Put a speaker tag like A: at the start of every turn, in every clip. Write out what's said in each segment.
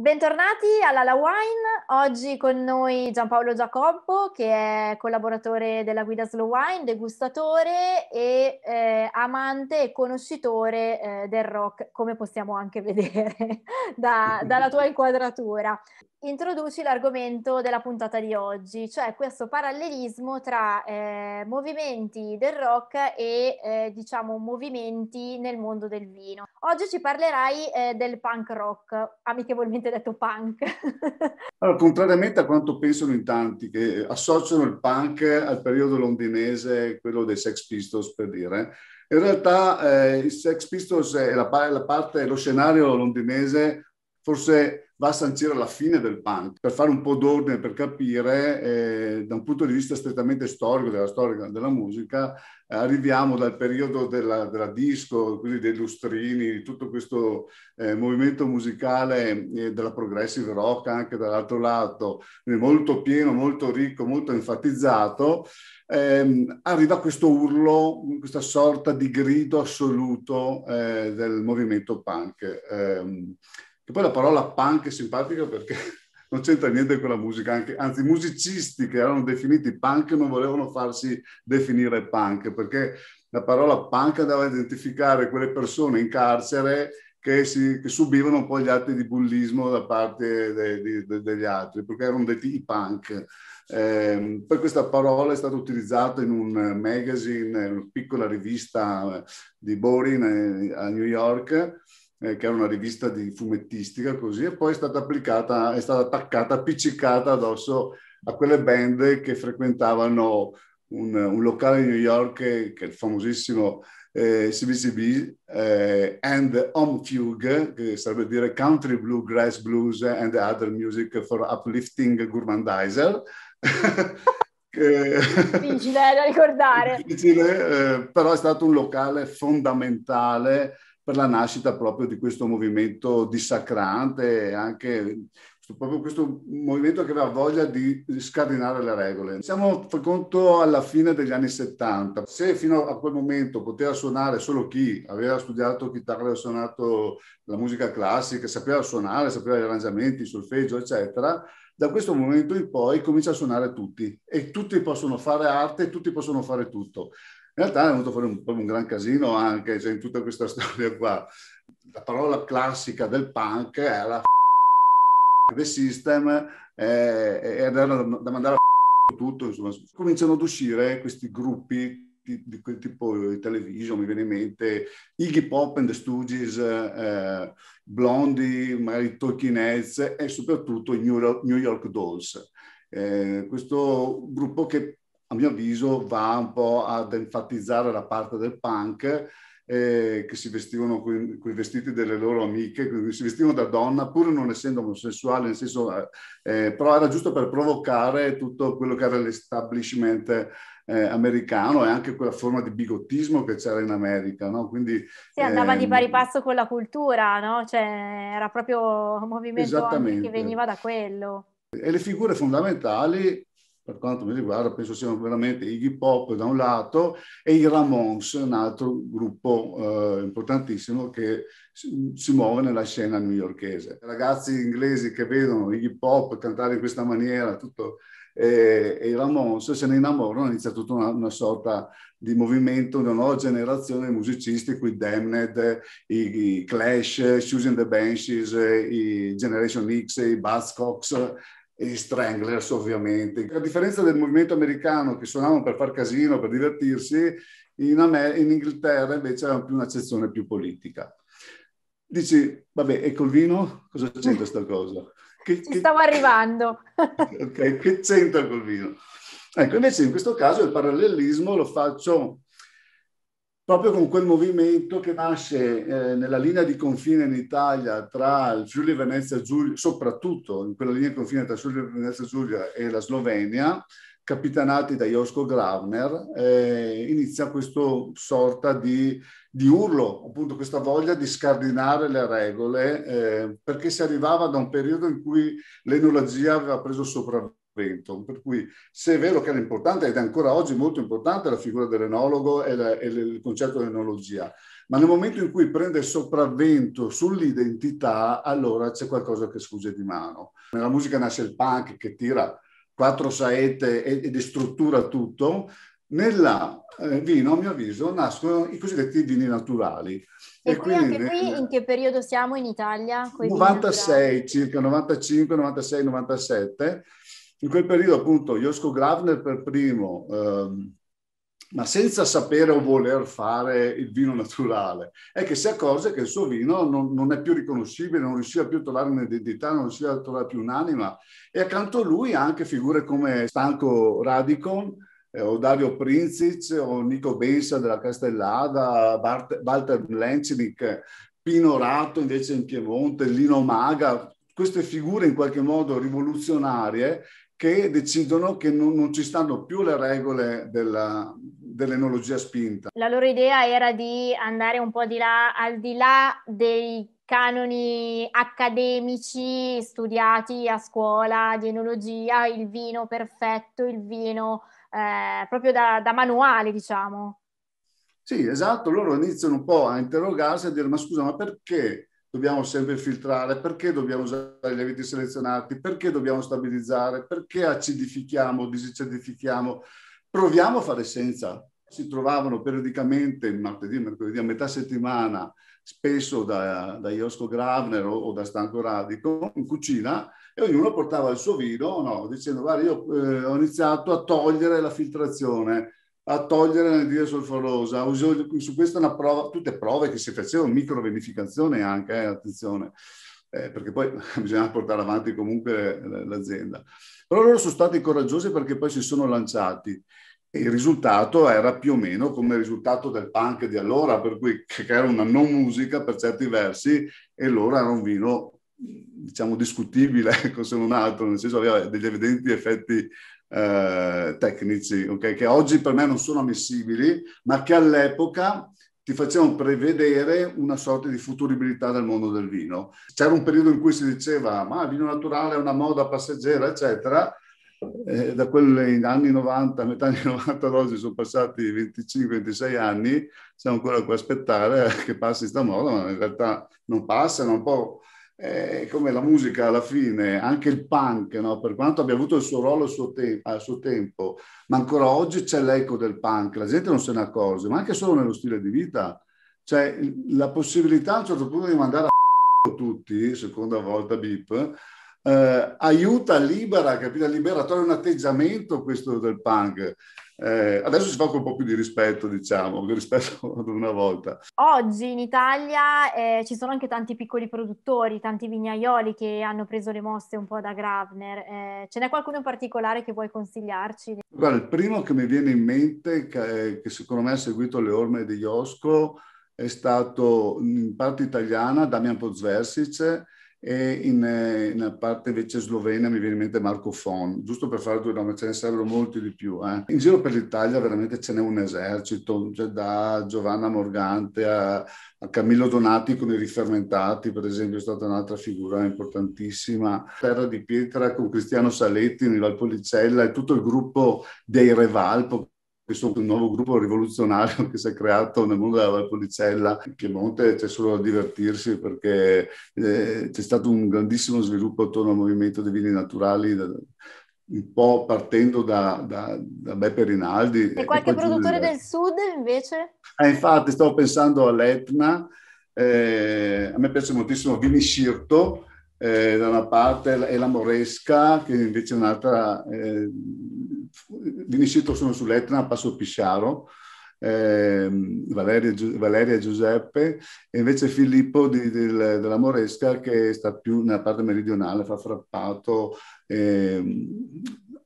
A: Bentornati alla La Wine, Oggi con noi Giampaolo Giacobbo, che è collaboratore della guida Slow Wine, degustatore e eh, amante e conoscitore eh, del rock, come possiamo anche vedere da, dalla tua inquadratura. Introduci l'argomento della puntata di oggi, cioè questo parallelismo tra eh, movimenti del rock e eh, diciamo movimenti nel mondo del vino. Oggi ci parlerai eh, del punk rock, amichevolmente detto punk.
B: allora, contrariamente a quanto pensano in tanti che associano il punk al periodo londinese, quello dei Sex Pistols per dire, in realtà eh, i Sex Pistols e la, la parte, lo scenario londinese forse va a sancire la fine del punk, per fare un po' d'ordine, per capire eh, da un punto di vista strettamente storico della storia della musica, eh, arriviamo dal periodo della, della, disco, quindi dei lustrini, di tutto questo eh, movimento musicale eh, della progressive rock anche dall'altro lato, molto pieno, molto ricco, molto enfatizzato, ehm, arriva questo urlo, questa sorta di grido assoluto eh, del movimento punk ehm, che poi la parola punk è simpatica perché non c'entra niente con la musica, anche, anzi i musicisti che erano definiti punk non volevano farsi definire punk perché la parola punk andava a identificare quelle persone in carcere che, si, che subivano poi gli atti di bullismo da parte de, de, de, degli altri, perché erano detti i punk. Eh, poi questa parola è stata utilizzata in un magazine, una piccola rivista di Boring eh, a New York, eh, che era una rivista di fumettistica così, e poi è stata applicata, è stata attaccata, appiccicata addosso a quelle band che frequentavano un, un locale di New York, che è il famosissimo eh, CBCB, eh, and Home Fugue, che sarebbe dire Country Blue, Grass Blues and Other Music for Uplifting Gourmandizer. che...
A: Difficile da ricordare.
B: Difficile, eh, però è stato un locale fondamentale per la nascita proprio di questo movimento dissacrante, anche proprio questo movimento che aveva voglia di scardinare le regole. Siamo per conto alla fine degli anni 70. Se fino a quel momento poteva suonare solo chi aveva studiato chitarra, aveva suonato la musica classica, sapeva suonare, sapeva gli arrangiamenti, il solfeggio, eccetera, da questo momento in poi comincia a suonare tutti e tutti possono fare arte, tutti possono fare tutto. In realtà è venuto fuori un, un gran casino anche cioè, in tutta questa storia qua. La parola classica del punk è era The System eh, ed era da mandare a tutto, insomma. Cominciano ad uscire questi gruppi di quel tipo di television, mi viene in mente Iggy Pop and the Stooges, eh, Blondie, magari Talking Heads e soprattutto New York, New York Dolls. Eh, questo gruppo che a mio avviso va un po' ad enfatizzare la parte del punk eh, che si vestivano con i vestiti delle loro amiche, quindi si vestivano da donna, pur non essendo omosessuale, nel senso, eh, eh, però era giusto per provocare tutto quello che era l'establishment eh, americano e anche quella forma di bigottismo che c'era in America, no? Quindi, sì, andava ehm... di pari
A: passo con la cultura, no? Cioè, era proprio un movimento che veniva da quello.
B: E le figure fondamentali per quanto mi riguarda, penso siano veramente i hip hop da un lato e i Ramones, un altro gruppo eh, importantissimo che si, si muove nella scena newyorchese. Ragazzi inglesi che vedono i hip hop cantare in questa maniera, tutto, eh, e i Ramones se ne innamorano, inizia tutta una, una sorta di movimento, una nuova generazione di musicisti, qui Damned, i, i Clash, in the Banshees, i Generation X, i Buzzcocks, e gli Stranglers ovviamente. A differenza del movimento americano che suonavano per far casino, per divertirsi, in, Amer- in Inghilterra invece era più un'accezione più politica. Dici, vabbè, e col vino cosa c'entra questa cosa? Che, Ci che... stavo
A: arrivando.
B: ok, che c'entra col vino? Ecco, invece in questo caso il parallelismo lo faccio proprio con quel movimento che nasce eh, nella linea di confine in Italia tra il Friuli Venezia Giulia, soprattutto in quella linea di confine tra Friuli Venezia Giulia e la Slovenia, capitanati da Josko Gravner, eh, inizia questa sorta di, di, urlo, appunto questa voglia di scardinare le regole, eh, perché si arrivava da un periodo in cui l'enologia aveva preso sopravvento Trenton. Per cui se è vero che era importante ed è ancora oggi molto importante la figura dell'enologo e, la, e il concetto di enologia, ma nel momento in cui prende sopravvento sull'identità, allora c'è qualcosa che sfugge di mano. Nella musica nasce il punk che tira quattro saette ed struttura tutto, nella eh, vino, a mio avviso, nascono i cosiddetti vini naturali. E, e quindi, anche qui
A: in che periodo siamo in Italia?
B: 96, circa 95, 96, 97 in quel periodo appunto Josco Gravner per primo, ehm, ma senza sapere o voler fare il vino naturale, è che si accorse che il suo vino non, non è più riconoscibile, non riusciva più a trovare un'identità, non riusciva a trovare più un'anima. E accanto a lui anche figure come Stanco Radicon, eh, o Dario Princic, o Nico Bensa della Castellada, Bart, Walter Mlencinic, Pino Ratto invece in Piemonte, Lino Maga, queste figure in qualche modo rivoluzionarie che decidono che non, non, ci stanno più le regole della, dell'enologia spinta.
A: La loro idea era di andare un po' di là, al di là dei canoni accademici studiati a scuola di enologia, il vino perfetto, il vino eh, proprio da, da manuale, diciamo. Sì, esatto,
B: loro iniziano un po' a interrogarsi e a dire ma scusa, ma perché dobbiamo sempre filtrare, perché dobbiamo usare gli lieviti selezionati, perché dobbiamo stabilizzare, perché acidifichiamo, disincidifichiamo. Proviamo a fare senza. Si trovavano periodicamente, martedì, mercoledì, a metà settimana, spesso da, da Iosco Gravner o, o da Stanco Radico, in cucina, e ognuno portava il suo vino, no, dicendo, guarda, io eh, ho iniziato a togliere la filtrazione, a togliere l'anidride solforosa. Su questa una prova, tutte prove che si facevano, microvenificazione anche, eh, attenzione, eh, perché poi bisognava portare avanti comunque l'azienda. Però loro sono stati coraggiosi perché poi si sono lanciati e il risultato era più o meno come il risultato del punk di allora, per cui che era una non musica per certi versi e loro era un vino diciamo discutibile, ecco, se non altro, nel senso aveva degli evidenti effetti eh, tecnici, okay? che oggi per me non sono ammissibili, ma che all'epoca ti facevano prevedere una sorta di futuribilità del mondo del vino. C'era un periodo in cui si diceva ma il vino naturale è una moda passeggera, eccetera. Eh, da quegli anni 90, metà anni 90 ad oggi sono passati 25-26 anni, siamo ancora qui a aspettare che passi questa moda, ma in realtà non passa, non può eh, come la musica alla fine, anche il punk, no? per quanto abbia avuto il suo ruolo al suo, te- al suo, tempo, ma ancora oggi c'è l'eco del punk, la gente non se ne accorge, ma anche solo nello stile di vita. Cioè, la possibilità a un certo punto di mandare a tutti, seconda volta bip, eh, aiuta, libera, capita, liberatorio un atteggiamento questo del punk eh, adesso si fa con un po' più di rispetto, diciamo, rispetto ad una volta.
A: Oggi in Italia eh, ci sono anche tanti piccoli produttori, tanti vignaioli che hanno preso le mosse un po' da Gravner. Eh, ce n'è qualcuno in particolare che vuoi consigliarci? Guarda, il
B: primo che mi viene in mente, che, che secondo me ha seguito le orme di Iosco, è stato in parte italiana Damian Pozversice, e in, in eh, parte invece slovena mi viene in mente Marco Fon, giusto per fare due nomi, ce ne servono molti di più. Eh. In giro per l'Italia veramente ce n'è un esercito, cioè da Giovanna Morgante a, a Camillo Donati con i rifermentati, per esempio, è stata un'altra figura importantissima. Terra di Pietra con Cristiano Saletti, Nival Policella e tutto il gruppo dei Revalpo questo nuovo gruppo rivoluzionario che si è creato nel mondo della Valpolicella. In Piemonte c'è solo da divertirsi perché eh, c'è stato un grandissimo sviluppo attorno al movimento dei vini naturali. Da, un po' partendo da, da, da Beppe Rinaldi. E qualche e produttore del
A: sud invece?
B: Eh, infatti stavo pensando all'Etna, eh, a me piace moltissimo Vini Scirto eh, da una parte e la Moresca che invece è un'altra eh, l'inizio sono sull'Etna, passo Pisciaro, eh, Valeria, Valeria, Giuseppe, e invece Filippo di, di, della Moresca che sta più nella parte meridionale, fa frappato. Eh,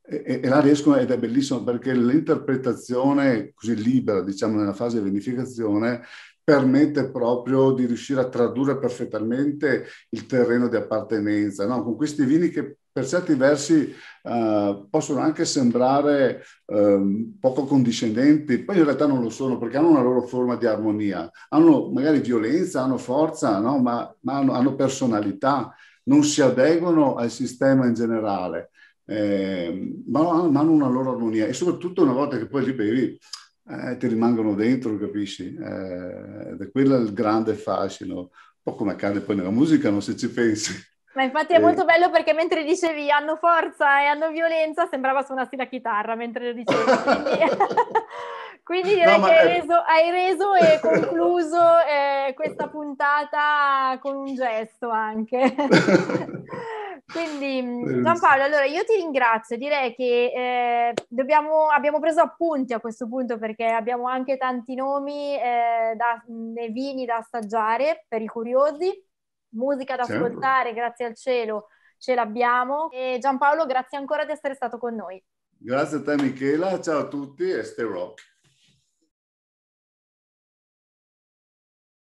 B: e, e, là riescono ed è bellissimo perché l'interpretazione così libera, diciamo, nella fase di vinificazione permette proprio di riuscire a tradurre perfettamente il terreno di appartenenza, no? con questi vini che per certi versi eh, possono anche sembrare eh, poco condiscendenti, poi in realtà non lo sono perché hanno una loro forma di armonia, hanno magari violenza, hanno forza, no? ma, ma hanno, hanno, personalità, non si adeguano al sistema in generale, eh, ma, ma, hanno una loro armonia e soprattutto una volta che poi li bevi eh, ti rimangono dentro, capisci? Eh, ed è quello il grande fascino, un po' come accade poi nella musica, non se ci pensi.
A: Ma infatti è molto bello perché mentre dicevi hanno forza e hanno violenza, sembrava suonassi la chitarra mentre lo dicevi. Quindi, quindi direi no, che hai reso, hai reso, e concluso eh, questa puntata con un gesto anche. quindi mm, Giampaolo, allora io ti ringrazio, direi che eh, dobbiamo, abbiamo preso appunti a questo punto perché abbiamo anche tanti nomi eh, da, mm, nei vini da assaggiare per i curiosi musica da ascoltare, grazie al cielo ce l'abbiamo. E Giampaolo, grazie ancora di essere stato con noi.
B: Grazie a te Michela, ciao a tutti e stay rock.